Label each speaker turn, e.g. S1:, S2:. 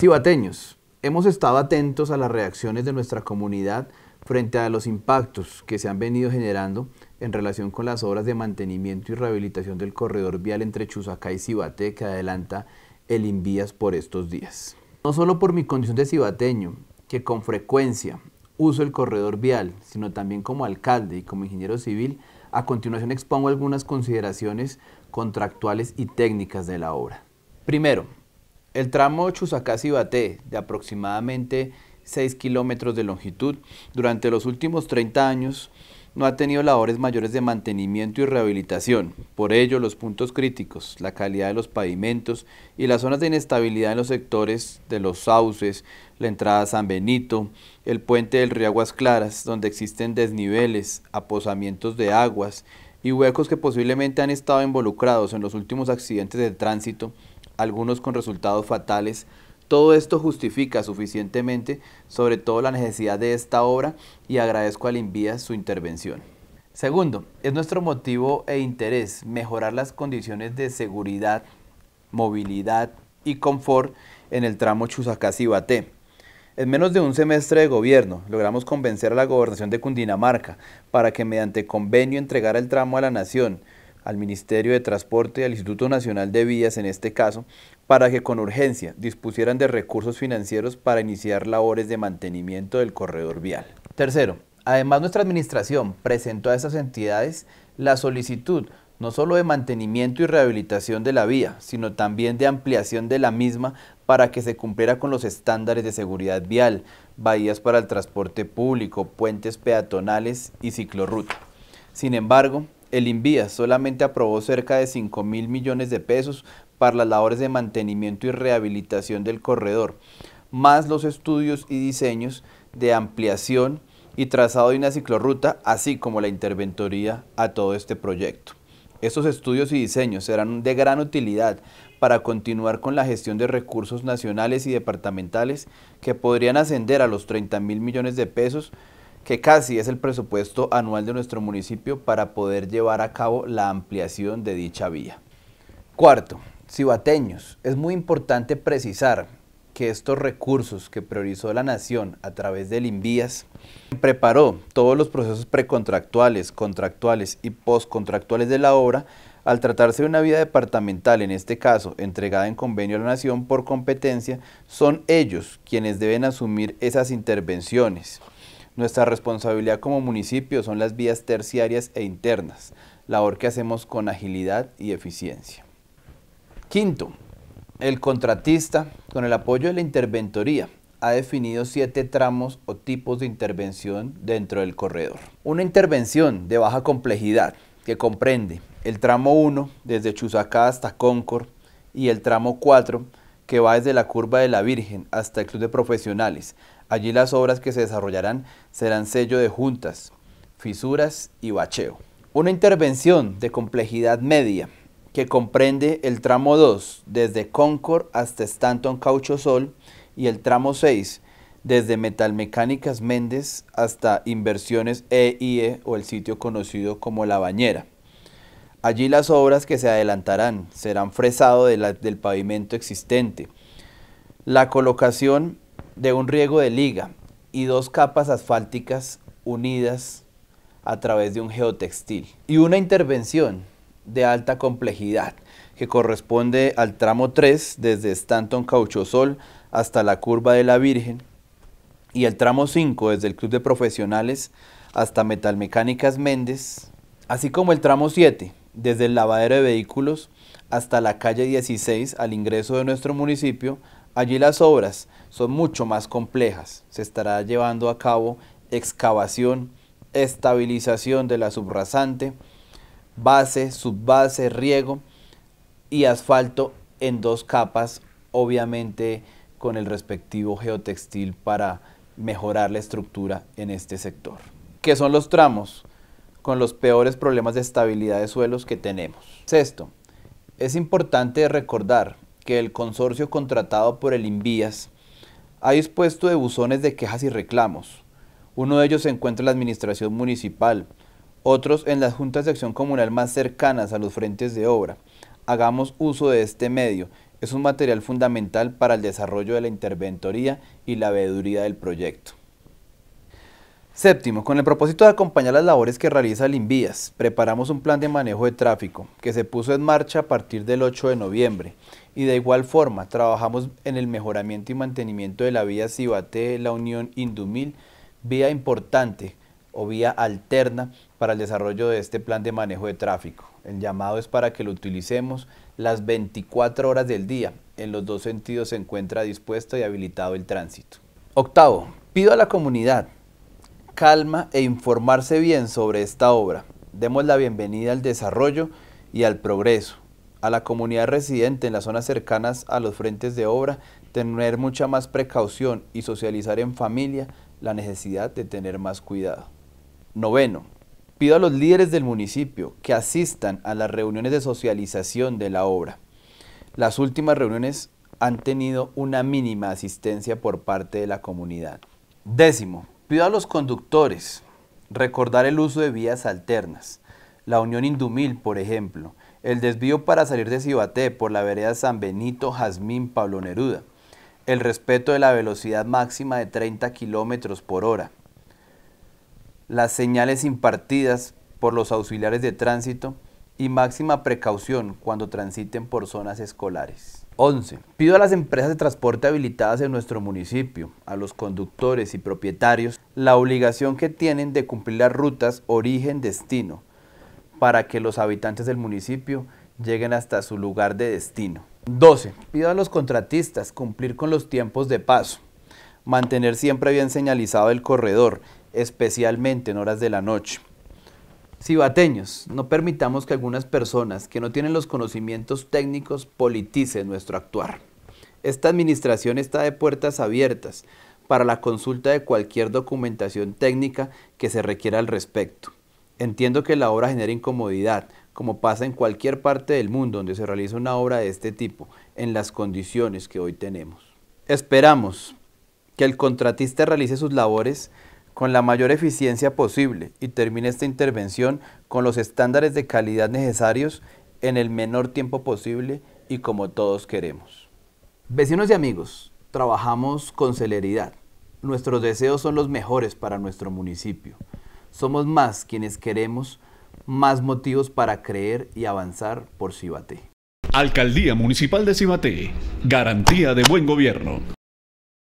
S1: Cibateños, hemos estado atentos a las reacciones de nuestra comunidad frente a los impactos que se han venido generando en relación con las obras de mantenimiento y rehabilitación del corredor vial entre Chusacá y Cibate que adelanta el Invías por estos días. No solo por mi condición de cibateño, que con frecuencia uso el corredor vial, sino también como alcalde y como ingeniero civil, a continuación expongo algunas consideraciones contractuales y técnicas de la obra. Primero, el tramo Chusacasi-Baté, de aproximadamente 6 kilómetros de longitud, durante los últimos 30 años no ha tenido labores mayores de mantenimiento y rehabilitación. Por ello, los puntos críticos, la calidad de los pavimentos y las zonas de inestabilidad en los sectores de los sauces, la entrada a San Benito, el puente del río Aguas Claras, donde existen desniveles, aposamientos de aguas y huecos que posiblemente han estado involucrados en los últimos accidentes de tránsito, algunos con resultados fatales. Todo esto justifica suficientemente, sobre todo la necesidad de esta obra, y agradezco al INVIA su intervención. Segundo, es nuestro motivo e interés mejorar las condiciones de seguridad, movilidad y confort en el tramo Chusacá-Cibaté. En menos de un semestre de gobierno, logramos convencer a la gobernación de Cundinamarca para que mediante convenio entregara el tramo a la nación, al Ministerio de Transporte y al Instituto Nacional de Vías en este caso, para que con urgencia dispusieran de recursos financieros para iniciar labores de mantenimiento del corredor vial. Tercero, además nuestra administración presentó a esas entidades la solicitud no solo de mantenimiento y rehabilitación de la vía, sino también de ampliación de la misma para que se cumpliera con los estándares de seguridad vial, bahías para el transporte público, puentes peatonales y ciclorruta. Sin embargo, el INVIA solamente aprobó cerca de 5 mil millones de pesos para las labores de mantenimiento y rehabilitación del corredor, más los estudios y diseños de ampliación y trazado de una ciclorruta, así como la interventoría a todo este proyecto. Estos estudios y diseños serán de gran utilidad para continuar con la gestión de recursos nacionales y departamentales que podrían ascender a los 30 mil millones de pesos que casi es el presupuesto anual de nuestro municipio para poder llevar a cabo la ampliación de dicha vía. Cuarto, cibateños, es muy importante precisar que estos recursos que priorizó la nación a través del INVIAS preparó todos los procesos precontractuales, contractuales y postcontractuales de la obra al tratarse de una vía departamental, en este caso entregada en convenio a la Nación por competencia, son ellos quienes deben asumir esas intervenciones. Nuestra responsabilidad como municipio son las vías terciarias e internas, labor que hacemos con agilidad y eficiencia. Quinto, el contratista, con el apoyo de la interventoría, ha definido siete tramos o tipos de intervención dentro del corredor. Una intervención de baja complejidad que comprende el tramo 1 desde Chusacá hasta Concord y el tramo 4 que va desde la curva de la Virgen hasta el Club de Profesionales, Allí las obras que se desarrollarán serán sello de juntas, fisuras y bacheo. Una intervención de complejidad media que comprende el tramo 2 desde Concord hasta Stanton Caucho Sol y el tramo 6 desde Metalmecánicas Méndez hasta Inversiones EIE e o el sitio conocido como La Bañera. Allí las obras que se adelantarán serán fresado del pavimento existente. La colocación de un riego de liga y dos capas asfálticas unidas a través de un geotextil y una intervención de alta complejidad que corresponde al tramo 3 desde Stanton Cauchosol hasta la curva de la Virgen y el tramo 5 desde el Club de Profesionales hasta Metalmecánicas Méndez, así como el tramo 7 desde el lavadero de vehículos hasta la calle 16 al ingreso de nuestro municipio Allí las obras son mucho más complejas. Se estará llevando a cabo excavación, estabilización de la subrasante, base, subbase, riego y asfalto en dos capas, obviamente con el respectivo geotextil para mejorar la estructura en este sector. ¿Qué son los tramos? Con los peores problemas de estabilidad de suelos que tenemos. Sexto, es importante recordar que el consorcio contratado por el invías ha dispuesto de buzones de quejas y reclamos. Uno de ellos se encuentra en la administración municipal, otros en las juntas de acción comunal más cercanas a los frentes de obra. Hagamos uso de este medio. Es un material fundamental para el desarrollo de la interventoría y la veeduría del proyecto. Séptimo, con el propósito de acompañar las labores que realiza el preparamos un plan de manejo de tráfico que se puso en marcha a partir del 8 de noviembre y de igual forma trabajamos en el mejoramiento y mantenimiento de la vía Cibate, la Unión Indumil, vía importante o vía alterna para el desarrollo de este plan de manejo de tráfico. El llamado es para que lo utilicemos las 24 horas del día. En los dos sentidos se encuentra dispuesto y habilitado el tránsito. Octavo, pido a la comunidad calma e informarse bien sobre esta obra. Demos la bienvenida al desarrollo y al progreso. A la comunidad residente en las zonas cercanas a los frentes de obra, tener mucha más precaución y socializar en familia la necesidad de tener más cuidado. Noveno, pido a los líderes del municipio que asistan a las reuniones de socialización de la obra. Las últimas reuniones han tenido una mínima asistencia por parte de la comunidad. Décimo, Pido a los conductores recordar el uso de vías alternas, la Unión Indumil, por ejemplo, el desvío para salir de Cibaté por la vereda San Benito, Jazmín, Pablo Neruda, el respeto de la velocidad máxima de 30 kilómetros por hora, las señales impartidas por los auxiliares de tránsito y máxima precaución cuando transiten por zonas escolares. 11. Pido a las empresas de transporte habilitadas en nuestro municipio, a los conductores y propietarios, la obligación que tienen de cumplir las rutas origen-destino para que los habitantes del municipio lleguen hasta su lugar de destino. 12. Pido a los contratistas cumplir con los tiempos de paso, mantener siempre bien señalizado el corredor, especialmente en horas de la noche. Cibateños, no permitamos que algunas personas que no tienen los conocimientos técnicos politicen nuestro actuar. Esta administración está de puertas abiertas para la consulta de cualquier documentación técnica que se requiera al respecto. Entiendo que la obra genera incomodidad, como pasa en cualquier parte del mundo donde se realiza una obra de este tipo, en las condiciones que hoy tenemos. Esperamos que el contratista realice sus labores con la mayor eficiencia posible y termine esta intervención con los estándares de calidad necesarios en el menor tiempo posible y como todos queremos. Vecinos y amigos, trabajamos con celeridad. Nuestros deseos son los mejores para nuestro municipio. Somos más quienes queremos, más motivos para creer y avanzar por Cibaté. Alcaldía Municipal de Cibate, Garantía de buen gobierno.